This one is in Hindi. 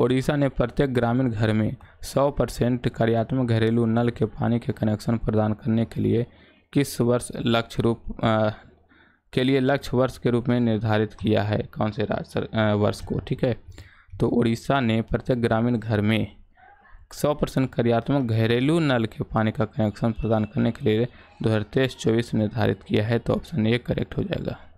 ओडिशा ने प्रत्येक ग्रामीण घर में 100 परसेंट कार्यात्मक घरेलू नल के पानी के कनेक्शन प्रदान करने के लिए किस वर्ष लक्ष्य रूप आ, के लिए लक्ष्य वर्ष के रूप में निर्धारित किया है कौन से राज्य वर्ष को ठीक है तो उड़ीसा ने प्रत्येक ग्रामीण घर में 100 परसेंट कार्यात्मक घरेलू नल के पानी का कनेक्शन प्रदान करने के लिए दो हज़ार तेईस चौबीस निर्धारित किया है तो ऑप्शन ए करेक्ट हो जाएगा